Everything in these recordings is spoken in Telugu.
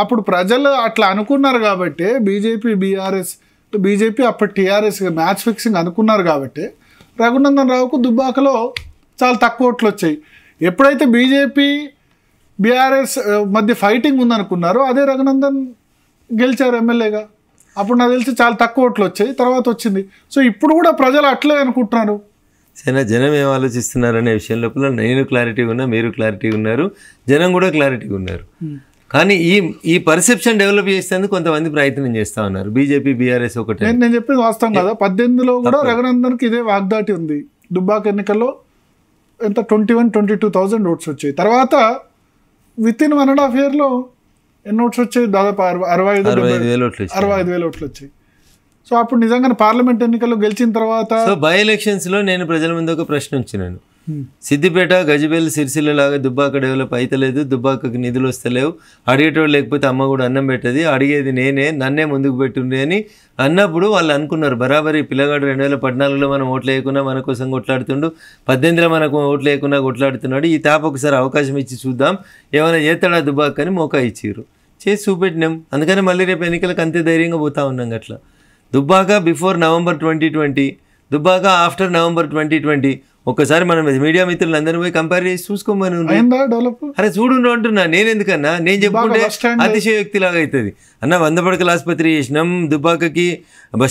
అప్పుడు ప్రజలు అట్లా అనుకున్నారు కాబట్టి బీజేపీ బీఆర్ఎస్ బీజేపీ అప్పుడు టీఆర్ఎస్ మ్యాచ్ ఫిక్సింగ్ అనుకున్నారు కాబట్టి రఘునందన్ రావుకు దుబ్బాకలో చాలా తక్కువ ఓట్లు వచ్చాయి ఎప్పుడైతే బీజేపీ బీఆర్ఎస్ మధ్య ఫైటింగ్ ఉందనుకున్నారో అదే రఘునందన్ గెలిచారు ఎమ్మెల్యేగా అప్పుడు నాకు తెలిసి చాలా తక్కువ ఓట్లు వచ్చాయి తర్వాత వచ్చింది సో ఇప్పుడు కూడా ప్రజలు అట్లే అనుకుంటున్నారు సరే జనం ఏం ఆలోచిస్తున్నారు అనే విషయం లోపల నేను క్లారిటీ ఉన్నా మీరు క్లారిటీ ఉన్నారు జనం కూడా క్లారిటీ ఉన్నారు కానీ ఈ ఈ పర్సెప్షన్ డెవలప్ చేసేందుకు కొంతమంది ప్రయత్నం చేస్తా ఉన్నారు బీజేపీ బీఆర్ఎస్ ఒకటి నేను చెప్పేది వాస్తవం కదా పద్దెనిమిదిలో కూడా రఘునందన్కి ఇదే వాగ్దాటి ఉంది దుబ్బాక ఎన్నికల్లో ఎంత twenty one twenty two thousand votes వచ్చాయి తర్వాత with in one and half ఇయర్లో ఎన్ని ఓట్స్ వచ్చాయి దాదాపు అరవై అరవై ఐదు అరవై ఐదు వేల ఓట్లు వచ్చాయి సో అప్పుడు నిజంగానే పార్లమెంట్ ఎన్నికల్లో గెలిచిన తర్వాత బై ఎలక్షన్స్లో నేను ప్రజల ముందు ఒక ప్రశ్న వచ్చినాను సిద్దిపేట గజబేల్ సిరిసిల్లలాగా దుబ్బాక డెవలప్ అయితలేదు దుబ్బాకకి నిధులు వస్తలేవు అడిగేటోడు లేకపోతే అమ్మ కూడా అన్నం పెట్టేది అడిగేది నేనే నన్నే ముందుకు పెట్టుండే అని అన్నప్పుడు వాళ్ళు అనుకున్నారు బరాబరి పిల్లగాడు రెండు వేల పద్నాలుగులో మనం ఓట్లు వేయకుండా మన కోసం కొట్లాడుతుండు పద్దెనిమిదిలో మనకు ఓట్లు వేయకుండా కొట్లాడుతున్నాడు ఈ తాప ఒకసారి అవకాశం ఇచ్చి చూద్దాం ఏమైనా చేస్తాడా దుబ్బాక అని మోకా ఇచ్చారు చేసి చూపెట్టినాం అందుకని మళ్ళీ రేపు ఎన్నికలకు అంతే ధైర్యంగా పోతా ఉన్నాం అట్లా Dubbaka before November twenty twenty దుబ్బాగా ఆఫ్టర్ నవంబర్ ట్వంటీ ట్వంటీ ఒక్కసారి మనం మీడియా మిత్రులు అందరూ పోయి కంపేర్ చేసి చూసుకోమని అరే చూడు అంటున్నా నేను ఎందుకన్నా నేను చెప్పుకుంటే అతిశయోక్తి లాగా అవుతుంది అన్న పడకల ఆసుపత్రి చేసినాం దుబ్బాకకి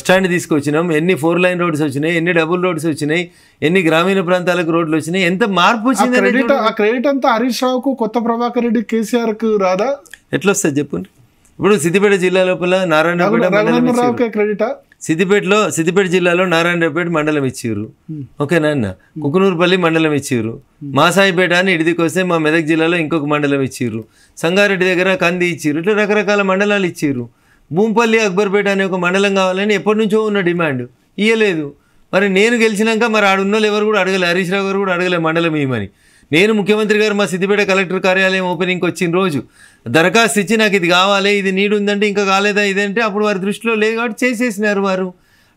స్టాండ్ తీసుకొచ్చినాం ఎన్ని ఫోర్ లైన్ రోడ్స్ వచ్చినాయి ఎన్ని డబుల్ రోడ్స్ వచ్చినాయి ఎన్ని గ్రామీణ ప్రాంతాలకు రోడ్లు వచ్చినాయి ఎంత మార్పు వచ్చింది ఆ క్రెడిట్ అంతా హరీష్ రావుకు కొత్త ప్రభాకర్ రెడ్డి కేసీఆర్ కు రాదా ఎట్లా వస్తుంది చెప్పండి ఇప్పుడు సిద్దిపేట జిల్లా లోపల నారాయణపేట క్రెడిటా సిద్దిపేటలో సిద్దిపేట జిల్లాలో నారాయణపేట మండలం ఇచ్చారు ఓకే నాన్న కుకునూరుపల్లి మండలం ఇచ్చారు మాసాయిపేట అని ఇడిదికి వస్తే మా మెదక్ జిల్లాలో ఇంకొక మండలం ఇచ్చారు సంగారెడ్డి దగ్గర కంది ఇచ్చారు ఇట్లా రకరకాల మండలాలు ఇచ్చారు భూంపల్లి అక్బర్పేట అనే ఒక మండలం కావాలని ఎప్పటి నుంచో ఉన్న డిమాండ్ ఇయ్యలేదు మరి నేను గెలిచినాక మరి ఉన్న ఎవరు కూడా అడగలే హరీష్ రావు గారు కూడా అడగలే మండలం ఇవ్వమని నేను ముఖ్యమంత్రి గారు మా సిద్దిపేట కలెక్టర్ కార్యాలయం ఓపెనింగ్కి వచ్చిన రోజు దరఖాస్తు ఇచ్చి నాకు ఇది కావాలి ఇది నీడు ఉందంటే ఇంకా కాలేదా ఇదంటే అప్పుడు వారి దృష్టిలో లేదు కాబట్టి చేసేసినారు వారు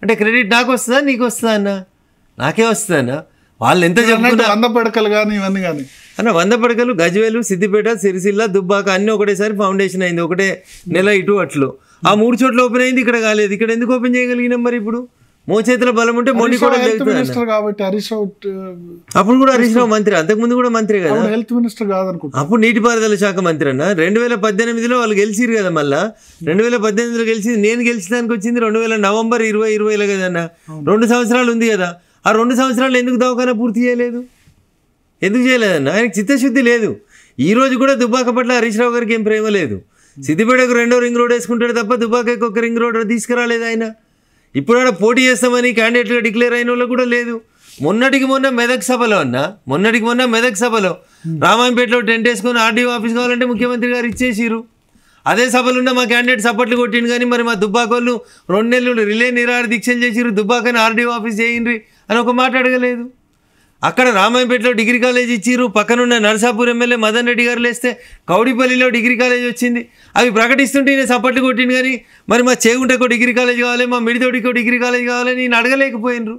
అంటే క్రెడిట్ నాకు వస్తుందా నీకు వస్తుందా అన్న నాకే వస్తుందన్నా వాళ్ళు ఎంత చెప్పినా వంద పడకలు కానీ ఇవన్నీ కానీ అన్న వంద పడకలు గజవేలు సిద్దిపేట సిరిసిల్ల దుబ్బాక అన్నీ ఒకటేసారి ఫౌండేషన్ అయింది ఒకటే నెల ఇటు అట్లు ఆ మూడు చోట్ల ఓపెన్ అయింది ఇక్కడ కాలేదు ఇక్కడ ఎందుకు ఓపెన్ చేయగలిగినాం మరి ఇప్పుడు చేతిలో బలం ఉంటే మొండి కూడా మినిస్టర్ కాబట్టి హరీష్ రావు uh, అప్పుడు కూడా హరీష్ రావు మంత్రి అంతకుముందు కూడా మంత్రి కదా హెల్త్ మినిస్టర్ కాదనుకుంటా అప్పుడు నీటిపారుదల శాఖ మంత్రి అన్న రెండు వేల పద్దెనిమిదిలో వాళ్ళు గెలిచిరు కదా మళ్ళా hmm. రెండు వేల పద్దెనిమిదిలో గెలిచి నేను గెలిచడానికి వచ్చింది రెండు వేల నవంబర్ ఇరవై ఇరవైలో కదన్న రెండు సంవత్సరాలు ఉంది కదా ఆ రెండు సంవత్సరాలు ఎందుకు దవాఖానా పూర్తి చేయలేదు ఎందుకు చేయలేదన్న ఆయనకు చిత్తశుద్ధి లేదు ఈ రోజు కూడా దుబ్బాక పట్ల హరీష్ రావు గారికి ఏం ప్రేమ లేదు hmm. సిద్దిపేటకు రెండో రింగ్ రోడ్ వేసుకుంటాడు తప్ప దుబ్బాకకి ఒక రింగ్ రోడ్ తీసుకురాలేదు ఆయన ఇప్పుడు పోటీ చేస్తామని క్యాండిడేట్గా డిక్లేర్ అయిన వాళ్ళు కూడా లేదు మొన్నటికి మొన్న మెదక్ సభలో అన్న మొన్నటికి మొన్న మెదక్ సభలో రామాయంపేటలో టెంట్ వేసుకొని ఆర్డీఓ ఆఫీస్ కావాలంటే ముఖ్యమంత్రి గారు ఇచ్చేసిరు అదే సభలున్న మా క్యాండిడేట్ సపోర్ట్లు కొట్టిండు కానీ మరి మా దుబ్బాకోళ్ళు రెండు నెలలు రిలే నిరాహార దీక్షలు చేసిరు దుబ్బాకని ఆర్డీఓ ఆఫీస్ చేయండి అని ఒక మాట అడగలేదు అక్కడ రామాయపేటలో డిగ్రీ కాలేజ్ ఇచ్చిర్రు పక్కనున్న నరసాపూర్ ఎమ్మెల్యే మదన్ రెడ్డి గారు లేస్తే కౌడిపల్లిలో డిగ్రీ కాలేజ్ వచ్చింది అవి ప్రకటిస్తుంటే నేను సపట్లు కొట్టింది కానీ మరి మా చేగుంటకో డిగ్రీ కాలేజ్ కావాలి మా మిడితోడికో డిగ్రీ కాలేజ్ కావాలి నేను అడగలేకపోయినరు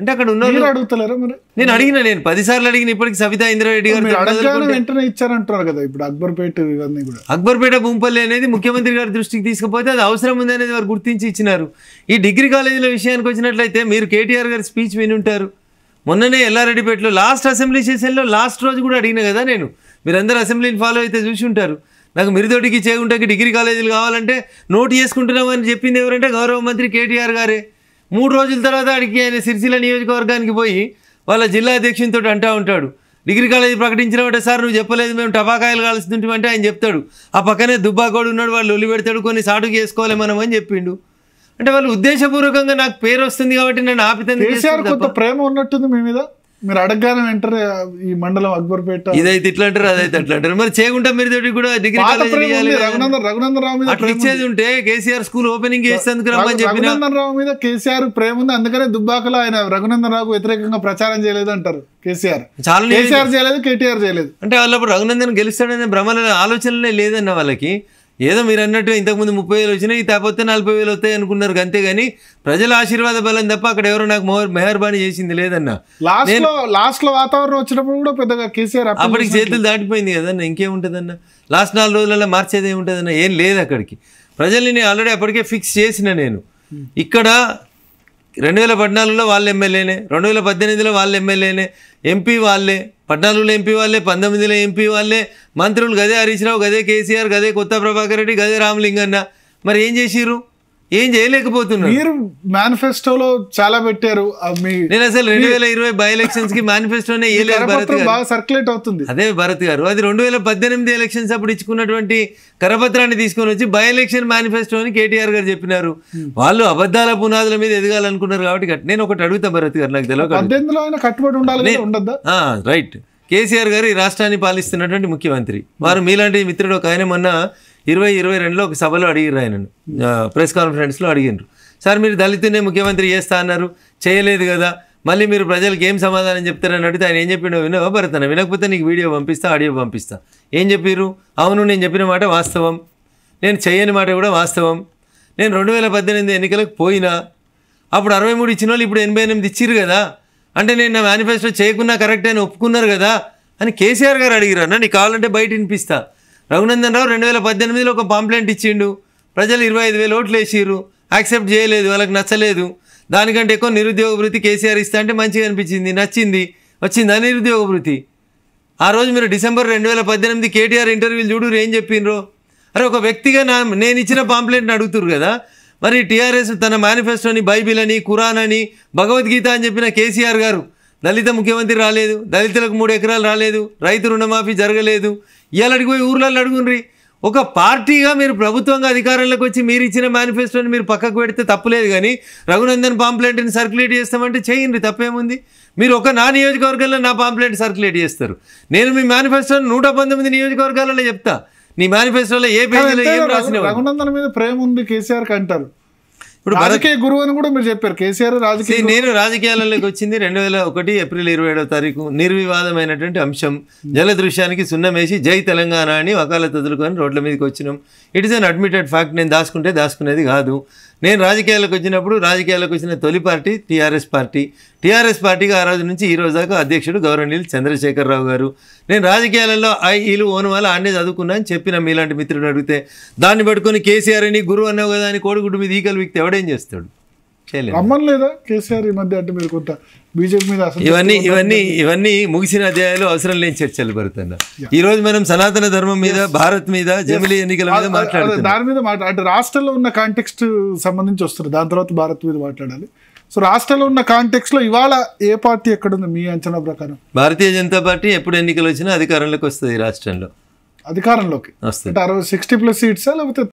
అంటే అక్కడ ఉన్న అడుగుతలేరా మరి నేను అడిగిన నేను పదిసార్లు అడిగిన ఇప్పటికి సవితా ఇంద్రారెడ్డి గారు వెంటనే ఇచ్చారంటారు కదా ఇప్పుడు అక్బర్పేట అక్బర్పేట భూంపల్లి అనేది ముఖ్యమంత్రి గారి దృష్టికి తీసుకుపోతే అది అవసరం అనేది వారు గుర్తించి ఇచ్చినారు ఈ డిగ్రీ కాలేజీల విషయానికి వచ్చినట్లయితే మీరు కేటీఆర్ గారి స్పీచ్ వినుంటారు మొన్ననే ఎల్లారెడ్డిపేటలో లాస్ట్ అసెంబ్లీ సెషన్లో లాస్ట్ రోజు కూడా అడిగిన కదా నేను మీరందరూ అసెంబ్లీని ఫాలో అయితే చూసి ఉంటారు నాకు మిరిదోటికి చేయకుంటానికి డిగ్రీ కాలేజీలు కావాలంటే నోటు చేసుకుంటున్నామని చెప్పింది ఎవరంటే గౌరవ మంత్రి కేటీఆర్ గారే మూడు రోజుల తర్వాత అడిగి ఆయన సిరిసిల్ల నియోజకవర్గానికి పోయి వాళ్ళ జిల్లా అధ్యక్షునితో అంటా ఉంటాడు డిగ్రీ కాలేజీ ప్రకటించినవంటే సార్ నువ్వు చెప్పలేదు మేము టపాకాయలు కాల్స్తుంటామంటే ఆయన చెప్తాడు ఆ పక్కనే దుబ్బాకోడు ఉన్నాడు వాళ్ళు ఒలి పెడతాడు కొన్ని సాటుకు చేసుకోవాలి మనం అని చెప్పిండు అంటే వాళ్ళు ఉద్దేశపూర్వకంగా నాకు పేరు వస్తుంది కాబట్టి నేను ఆపితే కేసీఆర్ కొంత ప్రేమ ఉన్నట్టుంది మీ మీద మీరు అడగగానే అంటారు ఈ మండలం అక్బర్పేట ఇదైతే ఇట్లా అంటారు అదైతే అట్లా అంటారు మరి చేయకుండా మీరు తోటి కూడా డిగ్రీ కాలేజ్ ఇచ్చేది ఉంటే కేసీఆర్ స్కూల్ ఓపెనింగ్ చేసేందుకు రమ్మని చెప్పి రఘునందన్ రావు మీద కేసీఆర్ ప్రేమ ఉంది అందుకనే దుబ్బాకలో ఆయన రఘునందన్ వ్యతిరేకంగా ప్రచారం చేయలేదు అంటారు కేసీఆర్ చాలా కేసీఆర్ చేయలేదు కేటీఆర్ చేయలేదు అంటే వాళ్ళప్పుడు రఘునందన్ గెలుస్తాడనే భ్రమ ఆలోచనలే లేదన్న వాళ్ళకి ఏదో మీరు అన్నట్టు ఇంతకుముందు ముప్పై వేలు వచ్చినాయి తప్పతే నలభై వేలు వస్తాయి అనుకున్నారు అంతేగాని ప్రజల ఆశీర్వాద బలం తప్ప అక్కడ ఎవరో నాకు మెహర్బానీ చేసింది లేదన్న లాస్ట్ లో వాతావరణం వచ్చినప్పుడు కూడా పెద్దగా కేసీఆర్ అప్పటికి చేతులు దాటిపోయింది కదన్న ఇంకేముంటుందన్న లాస్ట్ నాలుగు రోజులలో మార్చేది ఏముంటుందన్న ఏం లేదు అక్కడికి ప్రజల్ని నేను ఆల్రెడీ అప్పటికే ఫిక్స్ చేసిన నేను ఇక్కడ రెండు వేల పద్నాలుగులో వాళ్ళ ఎమ్మెల్యేనే రెండు వేల పద్దెనిమిదిలో వాళ్ళ ఎమ్మెల్యేనే ఎంపీ వాళ్ళే పద్నాలుగులో ఎంపీ వాళ్ళే పంతొమ్మిదిలో ఎంపీ వాళ్ళే మంత్రులు గదే హరీష్ రావు గదే కేసీఆర్ గదే కొత్త ప్రభాకర్ రెడ్డి గదే రామలింగన్న మరి ఏం చేసిర్రు ఏం చేయలేకపోతున్నారు మీరు మేనిఫెస్టోలో చాలా పెట్టారు నేను అసలు రెండు వేల ఇరవై బై ఎలక్షన్స్ కి మేనిఫెస్టోనే సర్క్యులేట్ అవుతుంది అదే భరత్ గారు అది రెండు వేల పద్దెనిమిది ఎలక్షన్స్ అప్పుడు ఇచ్చుకున్నటువంటి కరపత్రాన్ని తీసుకొని వచ్చి బై ఎలక్షన్ మేనిఫెస్టో అని కేటీఆర్ గారు చెప్పినారు వాళ్ళు అబద్ధాల పునాదుల మీద ఎదగాలనుకున్నారు కాబట్టి నేను ఒకటి అడుగుతా భరత్ గారు నాకు తెలియదు రైట్ కేసీఆర్ గారు ఈ రాష్ట్రాన్ని పాలిస్తున్నటువంటి ముఖ్యమంత్రి వారు మీలాంటి మిత్రుడు ఒక ఆయన మొన్న ఇరవై ఇరవై రెండులో ఒక సభలో అడిగిరు ఆయనను ప్రెస్ కాన్ఫరెన్స్లో అడిగినారు సార్ మీరు దళితునే ముఖ్యమంత్రి చేస్తా అన్నారు చేయలేదు కదా మళ్ళీ మీరు ప్రజలకు ఏం సమాధానం చెప్తారని అడిగితే ఆయన ఏం చెప్పినో వినో భరతన వినకపోతే నీకు వీడియో పంపిస్తా ఆడియో పంపిస్తా ఏం చెప్పారు అవును నేను చెప్పిన మాట వాస్తవం నేను చేయని మాట కూడా వాస్తవం నేను రెండు వేల పద్దెనిమిది ఎన్నికలకు పోయినా అప్పుడు అరవై మూడు ఇచ్చిన వాళ్ళు ఇప్పుడు ఎనభై ఎనిమిది ఇచ్చిర్రు కదా అంటే నేను నా మేనిఫెస్టో చేయకున్నా కరెక్ట్ అని ఒప్పుకున్నారు కదా అని కేసీఆర్ గారు అడిగిరా నన్ను కావాలంటే బయట వినిపిస్తా రఘునందన్ రావు రెండు వేల పద్దెనిమిదిలో ఒక పాంప్లెంట్ ఇచ్చిండు ప్రజలు ఇరవై ఐదు వేలు ఓట్లు వేసిరు యాక్సెప్ట్ చేయలేదు వాళ్ళకి నచ్చలేదు దానికంటే ఎక్కువ నిరుద్యోగ వృత్తి కేసీఆర్ ఇస్తా అంటే మంచిగా అనిపించింది నచ్చింది వచ్చింది నిరుద్యోగ వృత్తి ఆ రోజు మీరు డిసెంబర్ రెండు వేల పద్దెనిమిది కేటీఆర్ ఇంటర్వ్యూలు చూడు ఏం చెప్పినరో అరే ఒక వ్యక్తిగా నా నేను ఇచ్చిన పాంప్లెంట్ని అడుగుతురు కదా మరి టీఆర్ఎస్ తన మేనిఫెస్టోని బైబిల్ అని ఖురాన్ అని భగవద్గీత అని చెప్పిన కేసీఆర్ గారు దళిత ముఖ్యమంత్రి రాలేదు దళితులకు మూడు ఎకరాలు రాలేదు రైతు రుణమాఫీ జరగలేదు ఇవాళ అడిగిపోయి ఊర్లలో అడుగుండ్రి ఒక పార్టీగా మీరు ప్రభుత్వంగా అధికారంలోకి వచ్చి మీరు ఇచ్చిన మేనిఫెస్టోని మీరు పక్కకు పెడితే తప్పులేదు కానీ రఘునందన్ పాంప్లెంట్ని సర్క్యులేట్ చేస్తామంటే చేయండి తప్పేముంది మీరు ఒక నా నియోజకవర్గంలో నా పాంప్లెంట్ సర్క్యులేట్ చేస్తారు నేను మీ మేనిఫెస్టోని నూట పంతొమ్మిది నియోజకవర్గాలలో చెప్తా నీ మేనిఫెస్టోలో ఏ పేజీలో ఏం రాసినవి రఘునందన్ మీద ప్రేమ ఉంది కేసీఆర్ అంటారు ఇప్పుడు రాజకీయ గురువు అని కూడా మీరు చెప్పారు కేసీఆర్ రాజకీయ నేను రాజకీయాలలోకి వచ్చింది రెండు వేల ఒకటి ఏప్రిల్ ఇరవై ఏడవ తారీఖు నిర్వివాదమైనటువంటి అంశం జల దృశ్యానికి సున్నమేసి జై తెలంగాణ అని వకాలత్ వదులుకొని రోడ్ల మీదకి వచ్చినాం it is an admitted fact నేను దాచుకుంటే దాచుకునేది కాదు నేను రాజకీయాలకు వచ్చినప్పుడు రాజకీయాలకు వచ్చిన తొలి పార్టీ టీఆర్ఎస్ పార్టీ టీఆర్ఎస్ పార్టీగా ఆ రోజు నుంచి ఈ రోజు దాకా అధ్యక్షుడు గౌరవనీయులు చంద్రశేఖరరావు గారు నేను రాజకీయాలలో వీళ్ళు ఓను వల్ల ఆడే చదువుకున్నా అని చెప్పిన మీలాంటి మిత్రుడు అడిగితే దాన్ని పట్టుకొని కేసీఆర్ అని గురువు అన్నావు కదా అని కోడిగుడ్డు మీద ఈకలు వ్యక్తి వాడేం చేస్తాడు లేదా కేసీఆర్ మధ్య మీద ఇవన్నీ ఇవన్నీ ఇవన్నీ ముగిసిన అధ్యాయాలు అవసరం లేని చర్చలు పడుతున్నా ఈ రోజు మనం సనాతన ధర్మం మీద భారత్ మీద జమిలీ ఎన్నికల మీద మాట్లాడుతున్నాం దాని మీద అంటే రాష్ట్రంలో ఉన్న కాంటెక్స్ట్ సంబంధించి వస్తుంది దాని తర్వాత భారత్ మీద మాట్లాడాలి సో రాష్ట్రంలో ఉన్న లో ఇవాళ ఏ పార్టీ ఎక్కడుంది మీ అంచనా ప్రకారం భారతీయ జనతా పార్టీ ఎప్పుడు ఎన్నికలు వచ్చినా అధికారంలోకి వస్తుంది రాష్ట్రంలో అధికారంలోకి వస్తుంది అరవై సిక్స్టీ ప్లస్ సీట్సా లేకపోతే